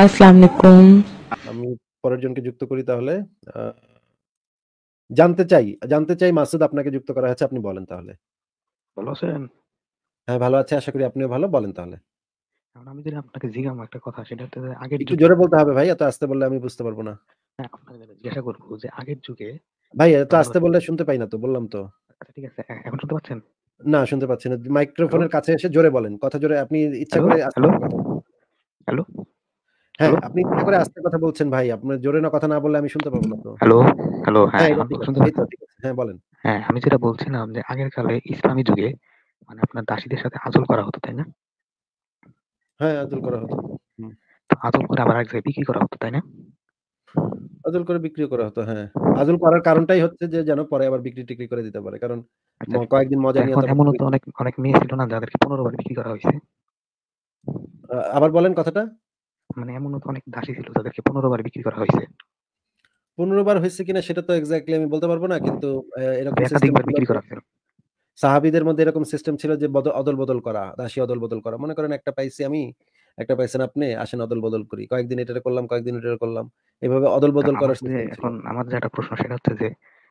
আমি পরের জনকে যুক্ত করি তাহলে জানতে চাই জানতে চাই মাসুদ আপনাকে যুক্ত করা হয়েছে আপনি বলেন তাহলে ভালো আছেন হ্যাঁ ভালো আছে আশা করি আপনিও ভালো বলেন তাহলে আমি যদি আপনাকে একটা কথা সেটা আগে একটু জোরে বলতে হবে ভাই এত বললে আমি বুঝতে পারবো না জিজ্ঞাসা হ্যাঁ, করবো যে আগের যুগে ভাই এত আসতে বললে শুনতে পাই না তো বললাম তো আচ্ছা, ঠিক আছে এখন শুনতে পাচ্ছেন না শুনতে পাচ্ছি না মাইক্রোফোনের কাছে এসে জোরে বলেন কথা জোরে আপনি ইচ্ছা করে হ্যালো হ্যালো হ্যাঁ আপনি ইচ্ছা করে আস্তে কথা বলছেন ভাই আপনার জোরে না কথা না বললে আমি শুনতে পাবো না তো হ্যালো হ্যালো হ্যাঁ হ্যাঁ, হ্যাঁ বলেন হ্যাঁ আমি যেটা বলছিলাম যে আগের কালে ইসলামী যুগে মানে আপনার দাসীদের সাথে আজল করা হতো তাই না হ্যাঁ আজল করা হতো আজল করে আবার এক জায়গায় বিক্রি করা হতো তাই না আজল করে বিক্রি করা হতো হ্যাঁ আজল করার কারণটাই হচ্ছে যে যেন পরে আবার বিক্রি টিক্রি করে দিতে পারে কারণ আচ্ছা, কয়েকদিন মজা নিয়ে এমন অনেক অনেক মেয়ে ছিল না যাদেরকে পনেরো বার বিক্রি করা হয়েছে আবার বলেন কথাটা মানে এমন তো অনেক দাসী ছিল তাদেরকে পনেরো বার বিক্রি করা হয়েছে পনেরো বার হয়েছে কিনা সেটা তো এক্স্যাক্টলি আমি বলতে পারবো না কিন্তু মানে এরকম একাধিকবার বিক্রি করা হয়েছে সাহাবিদের মধ্যে এরকম সিস্টেম ছিল যে অদল বদল করা দাসী অদল বদল করা মনে করেন একটা পাইছি আমি একটা পাইছেন আপনি আসেন অদল বদল করি কয়েকদিন এটা করলাম কয়েকদিন এটা করলাম এভাবে অদল বদল করার এখন আমার একটা প্রশ্ন সেটা হচ্ছে যে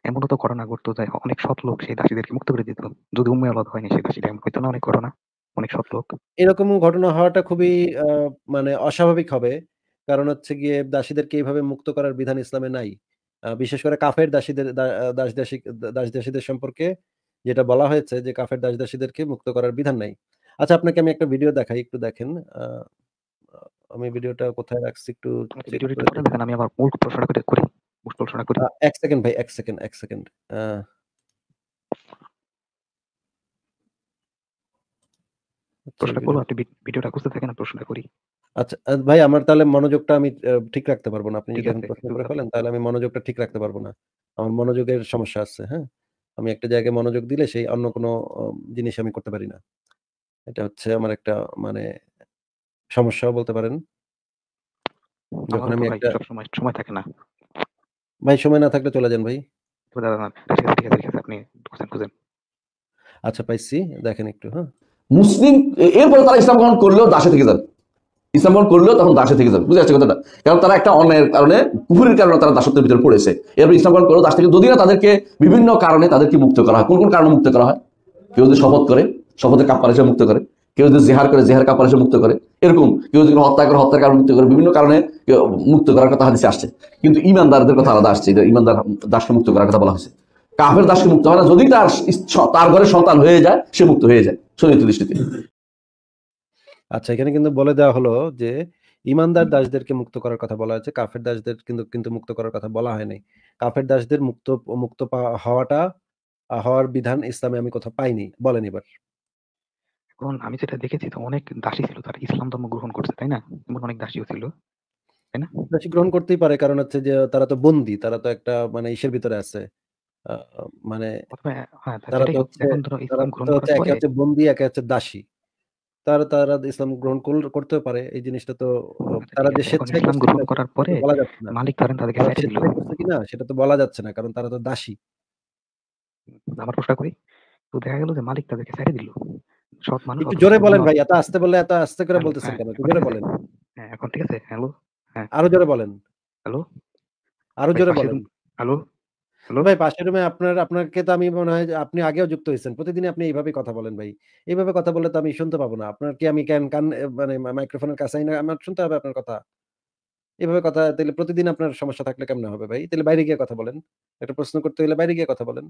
এমনও তো করোনা ঘটতো যে অনেক সৎ লোক সেই দাসীদেরকে মুক্ত করে দিত যদি উম্মে আলাদা হয়নি সেই দাসীটা এমন হইতো না অনেক ঘটনা অনেক সৎ লোক এরকম ঘটনা হওয়াটা খুবই মানে অস্বাভাবিক হবে কারণ হচ্ছে গিয়ে দাসীদেরকে এইভাবে মুক্ত করার বিধান ইসলামে নাই বিশেষ করে কাফের দাসীদের দাস দাসী দাস দাসীদের সম্পর্কে যেটা বলা হয়েছে যে কাফের দাস দাসীদেরকে মুক্ত করার বিধান নাই আচ্ছা আপনাকে আমি একটা ভিডিও দেখাই একটু দেখেন আমি ভিডিওটা কোথায় রাখছি একটু আচ্ছা, দেখেন আমি আবার মূল প্রশ্নটা করি মূল প্রশ্নটা করি এক সেকেন্ড ভাই এক সেকেন্ড এক সেকেন্ড প্রশ্নটা করবো আপনি ভিডিওটা খুঁজতে থাকেন প্রশ্নটা করি আচ্ছা ভাই আমার তাহলে মনোযোগটা আমি ঠিক রাখতে পারবো না আপনি যদি প্রশ্ন করে ফেলেন তাহলে আমি মনোযোগটা ঠিক রাখতে পারবো না আমার মনোযোগের সমস্যা আছে হ্যাঁ আমি একটা জায়গায় মনোযোগ দিলে সেই অন্য কোনো জিনিস আমি করতে পারি না এটা হচ্ছে আমার একটা মানে সমস্যা বলতে পারেন যখন আমি একটা সময় সময় থাকে না ভাই সময় না থাকলে চলে যান ভাই ঠিক আছে ঠিক আছে আপনি খুঁজেন আচ্ছা পাইছি দেখেন একটু হ্যাঁ মুসলিম এরপরে তারা ইসলাম গ্রহণ করলেও দাসে থেকে যাবে ইসলাম গ্রহণ করলেও তখন দাসে থেকে যাবে বুঝে যাচ্ছে কথাটা কারণ তারা একটা অন্যায়ের কারণে কুফুরের কারণে তারা দাসত্বের ভিতরে পড়েছে এরপর ইসলাম গ্রহণ করলো দাস থেকে যদি না তাদেরকে বিভিন্ন কারণে তাদেরকে মুক্ত করা হয় কোন কোন কারণে মুক্ত করা হয় কেউ যদি শপথ করে শপথের কাপড় হিসেবে মুক্ত করে কেউ যদি জেহার করে জেহার কাপড় হিসেবে মুক্ত করে এরকম কেউ যদি হত্যা করে হত্যার কারণে মুক্ত করে বিভিন্ন কারণে মুক্ত করার কথা হাদিসে আসছে কিন্তু ইমানদারদের কথা আলাদা আসছে ইমানদার দাসকে মুক্ত করার কথা বলা হয়েছে কাফের দাসকে মুক্ত হয় না যদি তার তার ঘরে সন্তান হয়ে যায় সে মুক্ত হয়ে যায় শরীর দৃষ্টিতে আচ্ছা এখানে কিন্তু বলে দেওয়া হলো যে ইমানদার দাসদেরকে মুক্ত করার কথা বলা হয়েছে কাফের দাসদের কিন্তু কিন্তু মুক্ত করার কথা বলা হয়নি কাফের দাসদের মুক্ত মুক্ত হওয়াটা হওয়ার বিধান ইসলামে আমি কোথাও পাইনি বলেন এবার এখন আমি যেটা দেখেছি তো অনেক দাসী ছিল তারা ইসলাম ধর্ম গ্রহণ করছে তাই না এমন অনেক দাসীও ছিল তাই না দাসী গ্রহণ করতেই পারে কারণ হচ্ছে যে তারা তো বন্দী তারা তো একটা মানে ইসের ভিতরে আছে মানে হ্যাঁ, বন্দী, একে হচ্ছে দাসী। তারা তারা ইসলাম গ্রহণ কর পারে। এই জিনিসটা তো তারা যে গ্রহণ করার সেটা পরে তো বলা যাচ্ছে না। মালিক ধরেন তাদেরকে সেটা তো বলা যাচ্ছে না। কারণ তারা তো দাসী। আমার প্রশ্ন করি। তো দেখা গেল যে মালিক তাদেরকে ছেড়ে দিল। সৎ মানুষ জোরে বলেন ভাই। এত আস্তে বললে এত আস্তে করে বলতেছেন হ্যাঁ, কেন? একটু জোরে বলেন। হ্যাঁ, এখন ঠিক আছে? হ্যালো? হ্যাঁ। আরো জোরে বলেন। হ্যালো? আরো জোরে বলেন। হ্যালো? হ্যালো ভাই পাশের রুমে আপনার আপনাকে তো আমি মনে হয় আপনি আগেও যুক্ত হয়েছেন। প্রতিদিন আপনি এইভাবে কথা বলেন ভাই। এইভাবে কথা বললে তো আমি শুনতে পাবো না। আপনার কি আমি ক্যান কান মানে মাইক্রোফোনের কাছে আমার শুনতে হবে আপনার কথা? কথা প্রতিদিন আপনার সমস্যা থাকলে হবে ভাই? বাইরে গিয়ে কথা বলেন। একটা প্রশ্ন করতে গেলে বাইরে গিয়ে কথা বলেন।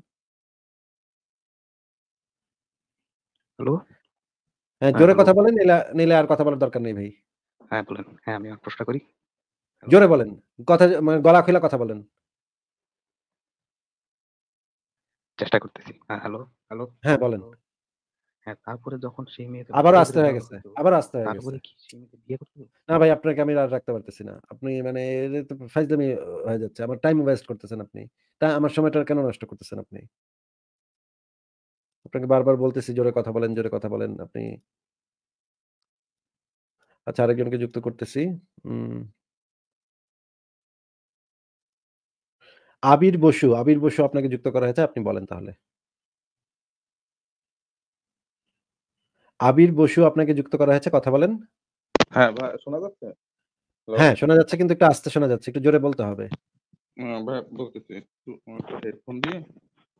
হ্যালো? হ্যাঁ, হ্যাঁ জোরে কথা বলেন নাইলে আর কথা বলার দরকার নেই ভাই। হ্যাঁ বলেন। হ্যাঁ আমি প্রশ্ন করি। জোরে বলেন। কথা মানে গলা খোলা কথা বলেন। চেষ্টা করতেছি হ্যাঁ, হ্যালো হ্যালো হ্যাঁ বলেন হ্যাঁ তারপরে যখন সেই মেয়ে আবার আসতে হয়ে গেছে আবার আসতে হয়ে গেছে না ভাই আপনাকে আমি আর রাখতে পারতেছি না আপনি মানে ফাইজলামি হয়ে যাচ্ছে আমার টাইম ওয়েস্ট করতেছেন আপনি তা আমার সময়টা কেন নষ্ট করতেছেন আপনি আপনাকে বারবার বলতেছি জোরে কথা বলেন জোরে কথা বলেন আপনি আচ্ছা আরেকজনকে যুক্ত করতেছি উম আবির বসু আবির বসু আপনাকে যুক্ত করা হয়েছে আপনি বলেন তাহলে আবির বসু আপনাকে যুক্ত করা হয়েছে কথা বলেন হ্যাঁ শোনা যাচ্ছে হ্যাঁ শোনা যাচ্ছে কিন্তু একটু আস্তে শোনা যাচ্ছে একটু জোরে বলতে হবে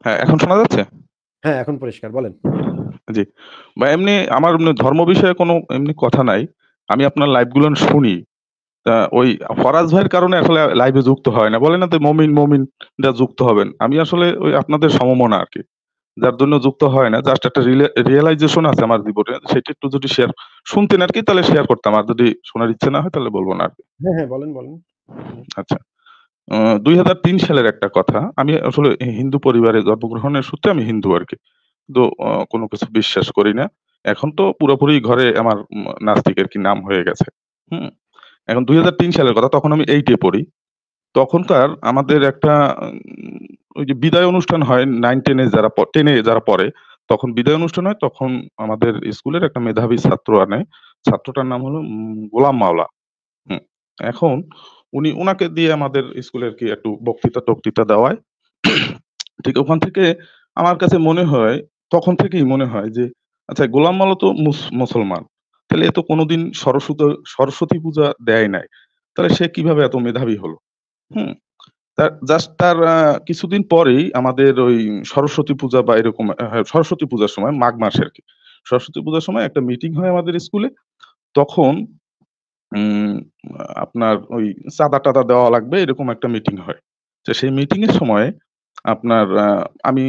হ্যাঁ এখন শোনা যাচ্ছে হ্যাঁ এখন পরিষ্কার বলেন জি ভাই এমনি আমার ধর্ম বিষয়ে কোনো এমনি কথা নাই আমি আপনার লাইভগুলো শুনি ওই ফরাজ ভাইয়ের কারণে আসলে লাইভে যুক্ত হয় না বলে না তো মমিন মমিন যা যুক্ত হবেন আমি আসলে ওই আপনাদের সমমনা আর কি যার জন্য যুক্ত হয় না জাস্ট একটা রিয়েলাইজেশন আছে আমার জীবনে সেটা একটু যদি শেয়ার শুনতেন আর কি তাহলে শেয়ার করতাম আর যদি শোনার ইচ্ছে না হয় তাহলে বলবো না আর কি হ্যাঁ হ্যাঁ বলেন বলেন আচ্ছা দুই হাজার তিন সালের একটা কথা আমি আসলে হিন্দু পরিবারে জন্মগ্রহণের সূত্রে আমি হিন্দু আর কি তো কোনো কিছু বিশ্বাস করি না এখন তো পুরোপুরি ঘরে আমার নাস্তিকের কি নাম হয়ে গেছে হুম এখন দুই সালের কথা তখন আমি এইটে পড়ি তখনকার আমাদের একটা ওই যে বিদায় অনুষ্ঠান হয় নাইন টেনে যারা টেনে যারা পড়ে তখন বিদায় অনুষ্ঠান হয় তখন আমাদের স্কুলের একটা মেধাবী ছাত্র আনে ছাত্রটার নাম হলো গোলাম মাওলা এখন উনি ওনাকে দিয়ে আমাদের স্কুলের কি একটু বক্তৃতা টক্তৃতা দেওয়ায় ঠিক ওখান থেকে আমার কাছে মনে হয় তখন থেকেই মনে হয় যে আচ্ছা গোলাম মাওলা তো মুসলমান তাহলে এ তো কোনোদিন সরস্বতী সরস্বতী পূজা দেয় নাই তাহলে সে কিভাবে এত মেধাবী হলো হুম তার জাস্ট তার কিছুদিন পরেই আমাদের ওই সরস্বতী পূজা বা এরকম হ্যাঁ, সরস্বতী পূজার সময় মাঘ মাস আর কি সরস্বতী পূজার সময় একটা মিটিং হয় আমাদের স্কুলে তখন আপনার ওই চাঁদা টাদা দেওয়া লাগবে এরকম একটা মিটিং হয় তো সেই মিটিং এর সময় আপনার আমি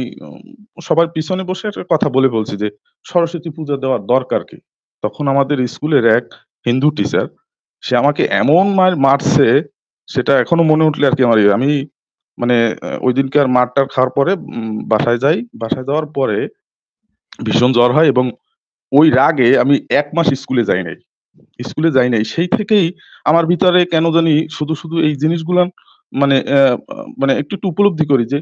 সবার পিছনে বসে একটা কথা বলে বলছি যে সরস্বতী পূজা দেওয়ার দরকার কি তখন আমাদের স্কুলের এক হিন্দু টিচার সে আমাকে এমন মারছে সেটা এখনো মনে উঠলে আর কি আমার আমি মানে ওই আর মারটার খাওয়ার পরে বাসায় যাই বাসায় যাওয়ার পরে ভীষণ জ্বর হয় এবং ওই রাগে আমি এক মাস স্কুলে যাই নাই স্কুলে যাই নাই সেই থেকেই আমার ভিতরে কেন জানি শুধু শুধু এই জিনিসগুলো মানে মানে একটু একটু উপলব্ধি করি যে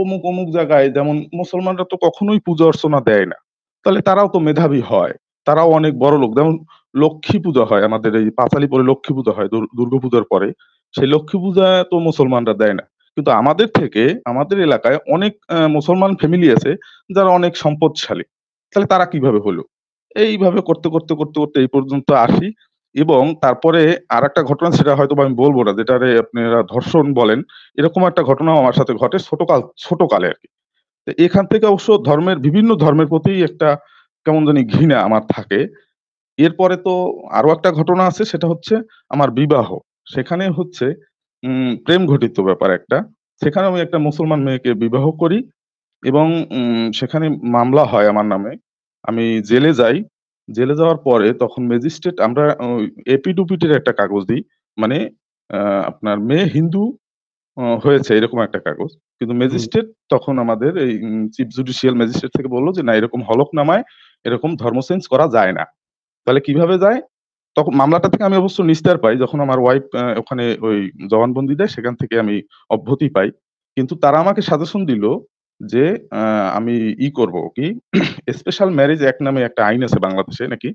অমুক অমুক জায়গায় যেমন মুসলমানরা তো কখনোই পূজা অর্চনা দেয় না তাহলে তারাও তো মেধাবী হয় তারাও অনেক বড় লোক যেমন লক্ষ্মী পূজা হয় আমাদের এই পাঁচালি পরে লক্ষ্মী পূজা হয় দুর্গা পূজার পরে সেই লক্ষ্মী পূজা তো মুসলমানরা দেয় না কিন্তু আমাদের থেকে আমাদের এলাকায় অনেক মুসলমান ফ্যামিলি আছে যারা অনেক সম্পদশালী তাহলে তারা কিভাবে হলো এইভাবে করতে করতে করতে করতে এই পর্যন্ত আসি এবং তারপরে আর একটা ঘটনা সেটা হয়তো আমি বলবো না যেটারে আপনারা ধর্ষণ বলেন এরকম একটা ঘটনাও আমার সাথে ঘটে ছোটকাল ছোটকালে আর কি এখান থেকে অবশ্য ধর্মের বিভিন্ন ধর্মের প্রতি একটা কেমন জানি ঘৃণা আমার থাকে এরপরে তো আরো একটা ঘটনা আছে সেটা হচ্ছে আমার বিবাহ সেখানে হচ্ছে প্রেম ঘটিত ব্যাপার একটা সেখানে আমি একটা মুসলমান মেয়েকে বিবাহ করি এবং সেখানে মামলা হয় আমার নামে আমি জেলে যাই জেলে যাওয়ার পরে তখন ম্যাজিস্ট্রেট আমরা এপিডুপিটির একটা কাগজ দিই মানে আপনার মেয়ে হিন্দু হয়েছে এরকম একটা কাগজ কিন্তু ম্যাজিস্ট্রেট তখন আমাদের এই চিফ জুডিশিয়াল ম্যাজিস্ট্রেট থেকে বললো যে না এরকম হলফনামায় এরকম ধর্ম চেঞ্জ করা যায় না তাহলে কিভাবে যায় তখন মামলাটা থেকে আমি অবশ্য নিস্তার পাই যখন আমার ওয়াইফ ওখানে ওই জবানবন্দি দেয় সেখান থেকে আমি অব্যতি পাই কিন্তু তারা আমাকে সাজেশন দিল যে আমি ই করব কি স্পেশাল ম্যারেজ এক নামে একটা আইন আছে বাংলাদেশে নাকি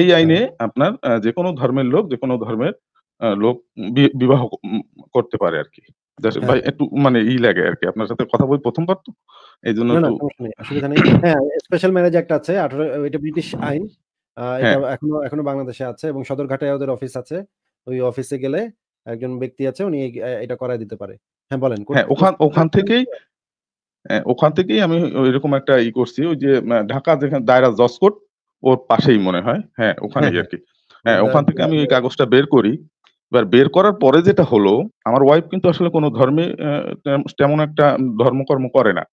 এই আইনে আপনার যে কোনো ধর্মের লোক যে কোনো ধর্মের লোক বিবাহ করতে পারে আর কি হ্যাঁ। ভাই একটু মানে ই লাগে আর কি আপনার সাথে কথা বলি প্রথমবার তো এই জন্য হ্যাঁ স্পেশাল ম্যারেজ একটা আছে আঠারো এটা ব্রিটিশ আইন হ্যাঁ। এটা এখনো এখনো বাংলাদেশে আছে এবং সদরঘাটে ওদের অফিস আছে ওই অফিসে গেলে একজন ব্যক্তি আছে উনি এটা করাই দিতে পারে হ্যাঁ বলেন হ্যাঁ ওখান ওখান থেকেই হ্যাঁ, ওখান থেকেই আমি এরকম একটা ই করছি ওই যে ঢাকা যেখানে দায়রা জজ কোর্ট ওর পাশেই মনে হয় হ্যাঁ ওখানেই আর কি হ্যাঁ ওখান থেকে আমি ওই কাগজটা বের করি এবার বের করার পরে যেটা হলো আমার ওয়াইফ কিন্তু আসলে কোনো ধর্মে তেমন একটা ধর্মকর্ম করে না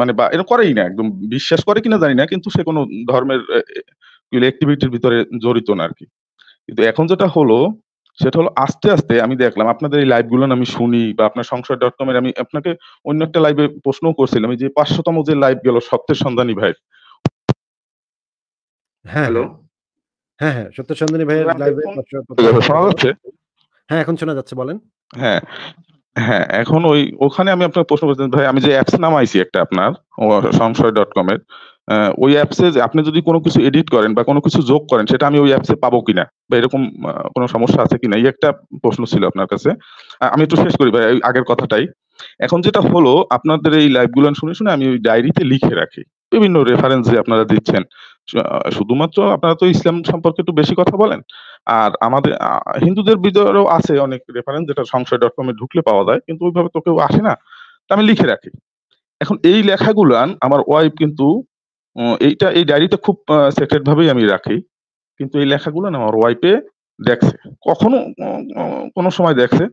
মানে বা এরকম করেই না একদম বিশ্বাস করে কিনা জানি না কিন্তু সে কোনো ধর্মের অ্যাক্টিভিটির ভিতরে জড়িত না আর কি কিন্তু এখন যেটা হলো সেটা হলো আস্তে আস্তে আমি দেখলাম আপনাদের এই লাইভ গুলো আমি শুনি বা আপনার সংসার ডট কম এর আমি আপনাকে অন্য একটা লাইভে প্রশ্নও করছিলাম যে পাঁচশোতম যে লাইভ গেল সত্যের সন্ধানী ভাই হ্যাঁ হ্যালো হ্যাঁ হ্যাঁ সত্য সন্ধানী ভাই লাইভে শোনা যাচ্ছে হ্যাঁ এখন শোনা যাচ্ছে বলেন হ্যাঁ হ্যাঁ এখন ওই ওখানে আমি আপনার প্রশ্ন করতে ভাই আমি যে অ্যাপস নামাইছি একটা আপনার সংশয় ডট কম এর ওই অ্যাপসে আপনি যদি কোনো কিছু এডিট করেন বা কোনো কিছু যোগ করেন সেটা আমি ওই অ্যাপসে পাবো কিনা বা এরকম কোনো সমস্যা আছে কিনা এই একটা প্রশ্ন ছিল আপনার কাছে আমি একটু শেষ করি ভাই আগের কথাটাই এখন যেটা হলো আপনাদের এই লাইভগুলো শুনে শুনে আমি ওই ডায়েরিতে লিখে রাখি বিভিন্ন রেফারেন্স যে আপনারা দিচ্ছেন শুধুমাত্র আপনারা তো ইসলাম সম্পর্কে একটু বেশি কথা বলেন আর আমাদের হিন্দুদের ভিতরেও আছে অনেক রেফারেন্স যেটা সংশয় ডট কমে ঢুকলে পাওয়া যায় কিন্তু ওইভাবে তো কেউ আসে না আমি লিখে রাখি এখন এই লেখাগুলান আমার ওয়াইফ কিন্তু এইটা এই ডায়েরিটা খুব সেক্রেট ভাবেই আমি রাখি কিন্তু এই লেখাগুলো না আমার ওয়াইফে দেখছে কখনো কোনো সময় দেখছে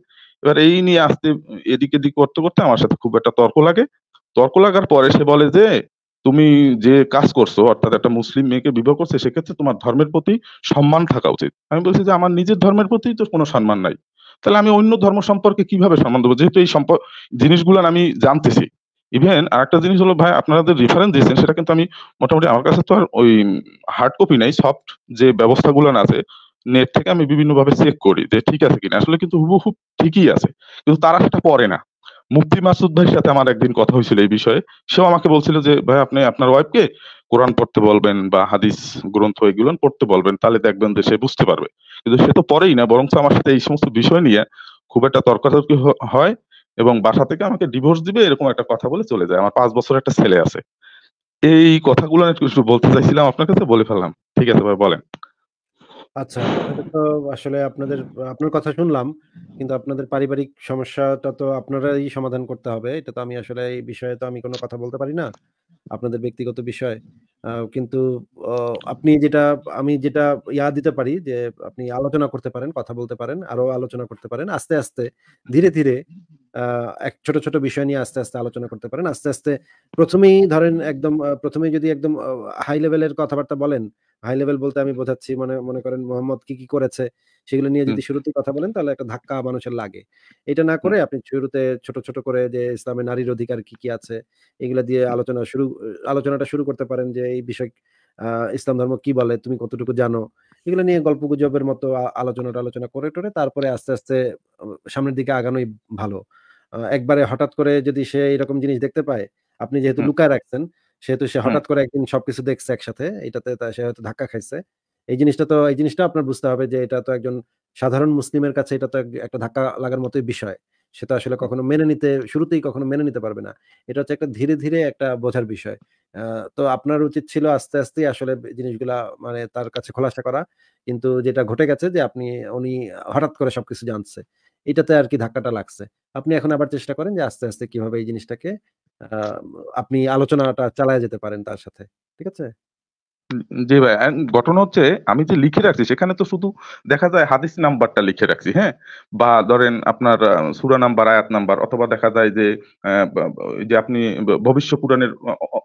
এবার এই নিয়ে আসতে এদিক এদিক করতে করতে আমার সাথে খুব একটা তর্ক লাগে তর্ক লাগার পরে সে বলে যে তুমি যে কাজ করছো অর্থাৎ একটা মুসলিম মেয়েকে বিবাহ করছে সেক্ষেত্রে তোমার ধর্মের প্রতি সম্মান থাকা উচিত আমি বলছি যে আমার নিজের ধর্মের প্রতি তো কোনো সম্মান নাই তাহলে আমি অন্য ধর্ম সম্পর্কে কিভাবে সম্মান দেবো যেহেতু এই সম্পর্ক জিনিসগুলো আমি জানতেছি ইভেন আর একটা জিনিস হলো ভাই আপনারা যে রেফারেন্স দিয়েছেন সেটা কিন্তু আমি মোটামুটি আমার কাছে তো আর ওই হার্ড কপি নাই সফট যে ব্যবস্থাগুলো আছে নেট থেকে আমি বিভিন্নভাবে চেক করি যে ঠিক আছে কিনা আসলে কিন্তু হুবহু ঠিকই আছে কিন্তু তারা সেটা পড়ে না মুফতি মাসুদ ভাইয়ের সাথে আমার একদিন কথা হয়েছিল এই বিষয়ে সেও আমাকে বলছিল যে ভাই আপনি আপনার ওয়াইফকে কোরআন পড়তে বলবেন বা হাদিস গ্রন্থ এগুলো পড়তে বলবেন তাহলে দেখবেন যে সে বুঝতে পারবে কিন্তু সে তো পরেই না বরং আমার সাথে এই সমস্ত বিষয় নিয়ে খুব একটা তর্কাতর্কি হয় এবং বাসা থেকে আমাকে ডিভোর্স দিবে এরকম একটা কথা বলে চলে যায় আমার পাঁচ বছর একটা ছেলে আছে এই কথাগুলো একটু বলতে চাইছিলাম আপনার কাছে বলে ফেললাম ঠিক আছে ভাই বলেন আচ্ছা তো আসলে আপনাদের আপনার কথা শুনলাম কিন্তু আপনাদের পারিবারিক সমস্যাটা তো আপনারাই সমাধান করতে হবে এটা তো আমি আসলে এই বিষয়ে তো আমি কোনো কথা বলতে পারি না আপনাদের ব্যক্তিগত বিষয় আহ, কিন্তু আহ, আপনি যেটা আমি যেটা ইয়া দিতে পারি যে আপনি আলোচনা করতে পারেন কথা বলতে পারেন আরো আলোচনা করতে পারেন আস্তে আস্তে ধীরে ধীরে এক ছোট ছোট বিষয় নিয়ে আস্তে আস্তে আলোচনা করতে পারেন আস্তে আস্তে প্রথমেই ধরেন একদম প্রথমে যদি একদম হাই লেভেলের কথাবার্তা বলেন হাই লেভেল বলতে আমি বোঝাচ্ছি মানে মনে করেন মোহাম্মদ কি কি করেছে সেগুলো নিয়ে যদি শুরুতে কথা বলেন তাহলে একটা ধাক্কা মানুষের লাগে এটা না করে আপনি শুরুতে ছোট ছোট করে যে ইসলামে নারীর অধিকার কি কি আছে এগুলো দিয়ে আলোচনা শুরু আলোচনাটা শুরু করতে পারেন যে এই বিষয় ইসলাম ধর্ম কি বলে তুমি কতটুকু জানো এগুলো নিয়ে গল্প গুজবের মতো আলোচনা আলোচনা করে টোরে তারপরে আস্তে আস্তে সামনের দিকে আগানোই ভালো একবারে হঠাৎ করে যদি সে এরকম জিনিস দেখতে পায় আপনি যেহেতু লুকায় রাখছেন সেহেতু সে হঠাৎ করে একদিন সবকিছু দেখছে একসাথে এটাতে সে হয়তো ধাক্কা খাইছে এই জিনিসটা তো এই জিনিসটা আপনার বুঝতে হবে যে এটা তো একজন সাধারণ মুসলিমের কাছে এটা তো একটা ধাক্কা লাগার মতোই বিষয় সে তো আসলে কখনো মেনে নিতে শুরুতেই কখনো মেনে নিতে পারবে না এটা হচ্ছে একটা ধীরে ধীরে একটা বোঝার বিষয় তো আপনার উচিত ছিল আস্তে আস্তে আসলে জিনিসগুলা মানে তার কাছে খোলাসা করা কিন্তু যেটা ঘটে গেছে যে আপনি উনি হঠাৎ করে সবকিছু জানছে এটাতে আর কি ধাক্কাটা লাগছে আপনি এখন আবার চেষ্টা করেন যে আস্তে আস্তে কিভাবে এই জিনিসটাকে আপনি আলোচনাটা চালায় যেতে পারেন তার সাথে ঠিক আছে জি ভাই ঘটনা হচ্ছে আমি যে লিখে রাখছি সেখানে তো শুধু দেখা যায় হাদিস নাম্বারটা লিখে রাখছি হ্যাঁ বা ধরেন আপনার সুরা নাম্বার আয়াত নাম্বার অথবা দেখা যায় যে যে আপনি ভবিষ্য পুরাণের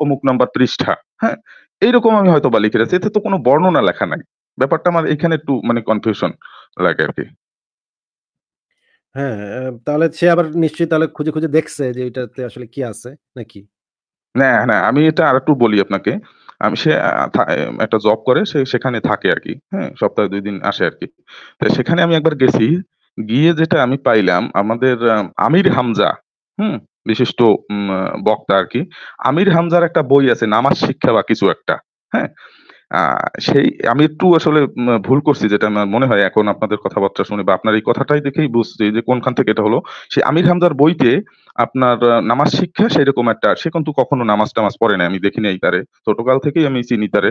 অমুক নাম্বার ত্রিশটা হ্যাঁ এইরকম আমি হয়তো বা লিখে রাখছি এতে তো কোনো বর্ণনা লেখা নাই ব্যাপারটা আমার এখানে একটু মানে কনফিউশন লাগে আর কি হ্যাঁ, অ্যা তাহলে সে আবার নিশ্চয়ই তাহলে খুঁজে, খুঁজে দেখছে যে এটাতে আসলে কি আছে নাকি? না, না আমি এটা আরেকটু বলি আপনাকে। আমি সে আ একটা জব করে সে সেখানে থাকে আর কি হ্যাঁ? সপ্তাহে দুই দিন আসে আরকি। তো সেখানে আমি একবার গেছি। গিয়ে যেটা আমি পাইলাম আমাদের আমির হামজা, হুম? বিশিষ্ট উম বক্তা কি আমির হামজার একটা বই আছে নামাজ শিক্ষা বা কিছু একটা। হ্যাঁ? সেই আমি একটু আসলে ভুল করছি যেটা আমার মনে হয় এখন আপনাদের কথাবার্তা শুনে বা আপনার এই কথাটাই দেখেই বুঝছি যে কোনখান থেকে এটা হলো সে আমির হামদার বইতে আপনার নামাজ শিক্ষা সেরকম একটা সে কিন্তু কখনো নামাজ টামাজ পড়ে না আমি দেখি নাই তারে ছোটকাল থেকেই আমি চিনি তারে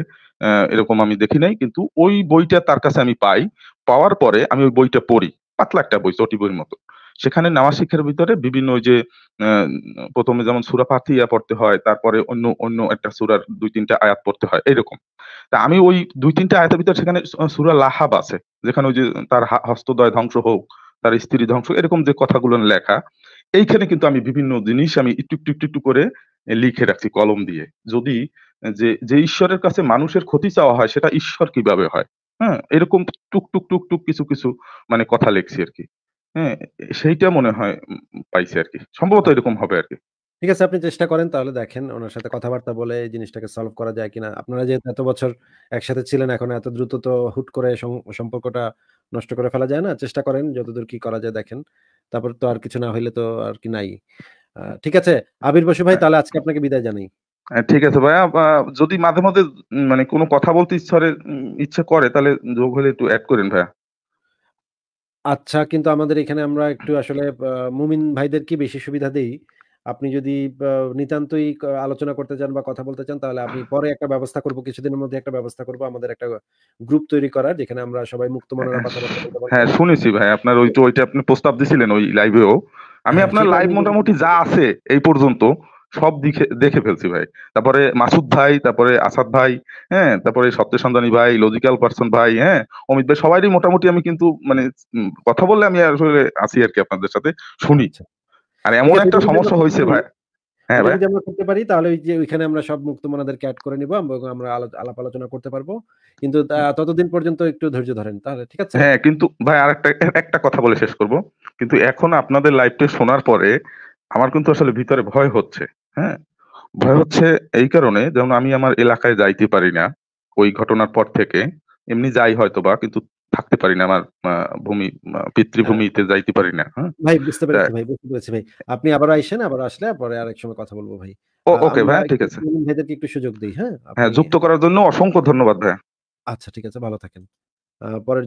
এরকম আমি দেখি নাই কিন্তু ওই বইটা তার কাছে আমি পাই পাওয়ার পরে আমি ওই বইটা পড়ি পাতলা একটা বই চটি বইয়ের মতো সেখানে নামাজ শিক্ষার ভিতরে বিভিন্ন ওই যে প্রথমে যেমন সুরা পাথিয়া পড়তে হয় তারপরে অন্য অন্য একটা সুরার দুই তিনটা আয়াত পড়তে হয় এরকম তা আমি ওই দুই তিনটা আয়তের ভিতর সেখানে সুরা লাহাব আছে যেখানে ওই যে তার হস্তদয় ধ্বংস হোক তার স্ত্রী ধ্বংস এরকম যে কথাগুলো লেখা এইখানে কিন্তু আমি বিভিন্ন জিনিস আমি একটু একটু একটু একটু করে লিখে রাখছি কলম দিয়ে যদি যে যে ঈশ্বরের কাছে মানুষের ক্ষতি চাওয়া হয় সেটা ঈশ্বর কিভাবে হয় হ্যাঁ এরকম টুক টুক টুক টুক কিছু কিছু মানে কথা লিখছি আর কি হ্যাঁ সেইটা মনে হয় পাইছে আর কি সম্ভবত এরকম হবে আর কি ঠিক আছে আপনি চেষ্টা করেন তাহলে দেখেন ওনার সাথে কথাবার্তা বলে এই জিনিসটাকে সলভ করা যায় কিনা আপনারা যেহেতু এত বছর একসাথে ছিলেন এখন এত দ্রুত তো হুট করে সম্পর্কটা নষ্ট করে ফেলা যায় না চেষ্টা করেন যতদূর কি করা যায় দেখেন তারপর তো আর কিছু না হইলে তো আর কি নাই ঠিক আছে আবির বসু ভাই হ্যাঁ। তাহলে আজকে আপনাকে বিদায় জানাই হ্যাঁ, ঠিক আছে ভাইয়া যদি মাঝে মাঝে মানে কোনো কথা বলতে ইচ্ছা ইচ্ছে করে তাহলে যোগ হলে একটু অ্যাড করেন ভাইয়া আচ্ছা কিন্তু আমাদের এখানে আমরা একটু আসলে মুমিন ভাইদের কি বেশি সুবিধা দেই আপনি যদি নিতান্তই আলোচনা করতে চান বা কথা বলতে চান তাহলে আপনি পরে একটা ব্যবস্থা করব কিছুদিনের মধ্যে একটা ব্যবস্থা করব আমাদের একটা গ্রুপ তৈরি করার যেখানে আমরা সবাই মুক্ত মনরা কথা বলতে হ্যাঁ, হ্যাঁ শুনেছি ভাই আপনার ওই তো ওইটা আপনি প্রস্তাব দিছিলেন ওই লাইভেও আমি হ্যাঁ, আপনার লাইভ মোটামুটি যা আছে এই পর্যন্ত সব দিকে দেখে ফেলছি ভাই তারপরে মাসুদ ভাই তারপরে আসাদ ভাই হ্যাঁ তারপরে সত্য সন্ধানী ভাই লজিক্যাল পার্সন ভাই হ্যাঁ অমিত ভাই সবারই মোটামুটি আমি কিন্তু মানে কথা বললে আমি আসলে আসি আর কি আপনাদের সাথে শুনি আচ্ছা। আর এমন আচ্ছা, একটা সমস্যা হয়েছে ভাই হ্যাঁ আমরা করতে পারি তাহলে ওই যে ওইখানে আমরা সব মুক্ত মনাদের ক্যাট করে নিব আমরা আলাপ আলোচনা করতে পারবো কিন্তু ততদিন পর্যন্ত একটু ধৈর্য ধরেন তাহলে ঠিক আছে হ্যাঁ কিন্তু ভাই আরেকটা একটা কথা বলে শেষ করব কিন্তু এখন আপনাদের লাইভটা শোনার পরে আমার কিন্তু আসলে ভিতরে ভয় হচ্ছে হ্যাঁ ভয় হচ্ছে এই কারণে যেমন আমি আমার এলাকায় যাইতে পারি না ওই ঘটনার পর থেকে এমনি যাই হয়তো বা কিন্তু থাকতে পারি না আমার ভূমি পিতৃভূমিতে হ্যাঁ। যাইতে পারি না হ্যাঁ? ভাই বুঝতে পেরেছি ভাই বুঝতে পেরেছি ভাই আপনি আবার আইসেন আবার আসলে পরে আরেক সময় কথা বলবো ভাই ওকে ভাই ঠিক আছে ভাইদেরকে একটু সুযোগ দিই হ্যাঁ হ্যাঁ যুক্ত করার জন্য অসংখ্য ধন্যবাদ ভাই আচ্ছা ঠিক আছে ভালো থাকেন পরের